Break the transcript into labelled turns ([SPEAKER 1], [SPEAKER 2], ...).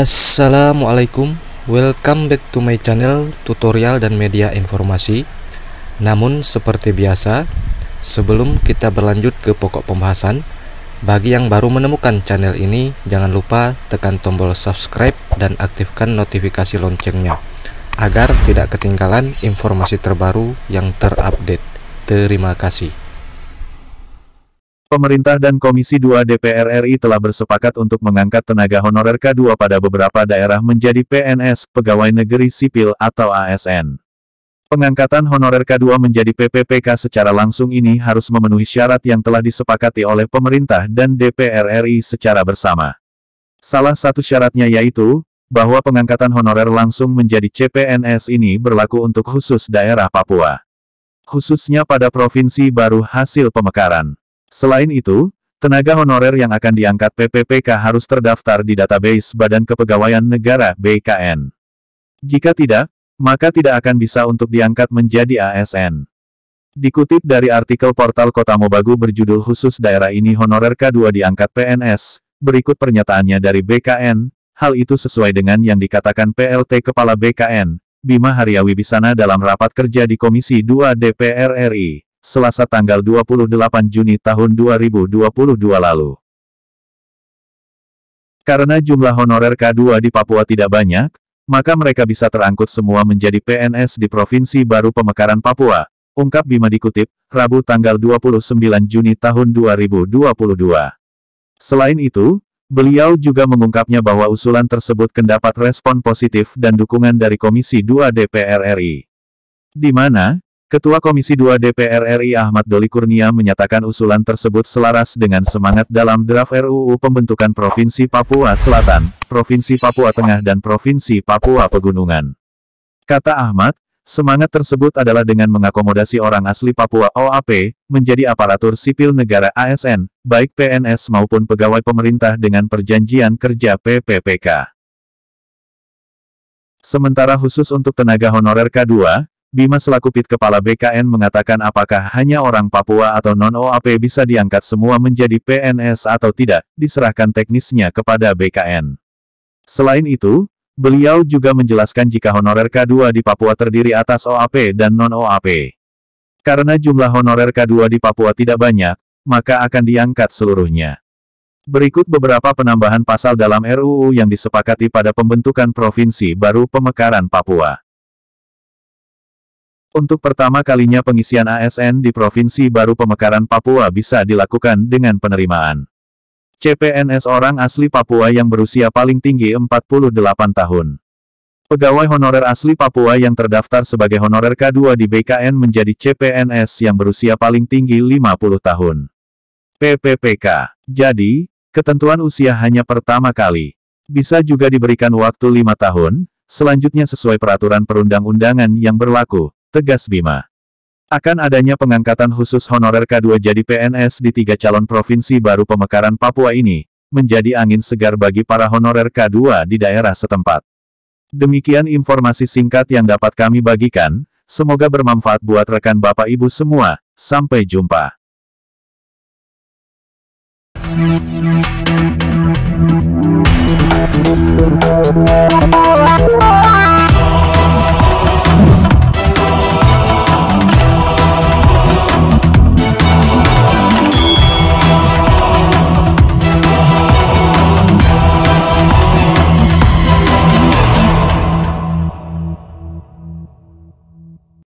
[SPEAKER 1] Assalamualaikum Welcome back to my channel tutorial dan media informasi Namun seperti biasa Sebelum kita berlanjut ke pokok pembahasan Bagi yang baru menemukan channel ini Jangan lupa tekan tombol subscribe dan aktifkan notifikasi loncengnya Agar tidak ketinggalan informasi terbaru yang terupdate Terima kasih
[SPEAKER 2] Pemerintah dan Komisi 2 DPR RI telah bersepakat untuk mengangkat tenaga honorer K2 pada beberapa daerah menjadi PNS, Pegawai Negeri Sipil atau ASN. Pengangkatan honorer K2 menjadi PPPK secara langsung ini harus memenuhi syarat yang telah disepakati oleh pemerintah dan DPR RI secara bersama. Salah satu syaratnya yaitu, bahwa pengangkatan honorer langsung menjadi CPNS ini berlaku untuk khusus daerah Papua. Khususnya pada provinsi baru hasil pemekaran. Selain itu, tenaga honorer yang akan diangkat PPPK harus terdaftar di database Badan Kepegawaian Negara BKN. Jika tidak, maka tidak akan bisa untuk diangkat menjadi ASN. Dikutip dari artikel portal Kota Mobagu berjudul khusus daerah ini honorer K2 diangkat PNS, berikut pernyataannya dari BKN, hal itu sesuai dengan yang dikatakan PLT Kepala BKN, Bima Haryawi Bisana dalam rapat kerja di Komisi 2 DPR RI. Selasa tanggal 28 Juni tahun 2022 lalu. Karena jumlah honorer K2 di Papua tidak banyak, maka mereka bisa terangkut semua menjadi PNS di Provinsi Baru Pemekaran Papua, ungkap Bima dikutip, Rabu tanggal 29 Juni tahun 2022. Selain itu, beliau juga mengungkapnya bahwa usulan tersebut kendapat respon positif dan dukungan dari Komisi 2 DPR RI. Di mana, Ketua Komisi 2 DPR RI Ahmad Doli Kurnia menyatakan usulan tersebut selaras dengan semangat dalam draft RUU pembentukan Provinsi Papua Selatan, Provinsi Papua Tengah dan Provinsi Papua Pegunungan. Kata Ahmad, semangat tersebut adalah dengan mengakomodasi orang asli Papua OAP, menjadi aparatur sipil negara ASN, baik PNS maupun pegawai pemerintah dengan perjanjian kerja PPPK. Sementara khusus untuk tenaga honorer K2, Bima selaku pit kepala BKN mengatakan apakah hanya orang Papua atau non-OAP bisa diangkat semua menjadi PNS atau tidak, diserahkan teknisnya kepada BKN. Selain itu, beliau juga menjelaskan jika honorer K2 di Papua terdiri atas OAP dan non-OAP. Karena jumlah honorer K2 di Papua tidak banyak, maka akan diangkat seluruhnya. Berikut beberapa penambahan pasal dalam RUU yang disepakati pada pembentukan provinsi baru pemekaran Papua. Untuk pertama kalinya pengisian ASN di Provinsi Baru Pemekaran Papua bisa dilakukan dengan penerimaan. CPNS orang asli Papua yang berusia paling tinggi 48 tahun. Pegawai honorer asli Papua yang terdaftar sebagai honorer K2 di BKN menjadi CPNS yang berusia paling tinggi 50 tahun. PPPK. Jadi, ketentuan usia hanya pertama kali. Bisa juga diberikan waktu 5 tahun, selanjutnya sesuai peraturan perundang-undangan yang berlaku, Tegas Bima. Akan adanya pengangkatan khusus honorer K2 jadi PNS di tiga calon provinsi baru pemekaran Papua ini, menjadi angin segar bagi para honorer K2 di daerah setempat. Demikian informasi singkat yang dapat kami bagikan, semoga bermanfaat buat rekan Bapak Ibu semua, sampai jumpa. Thank you.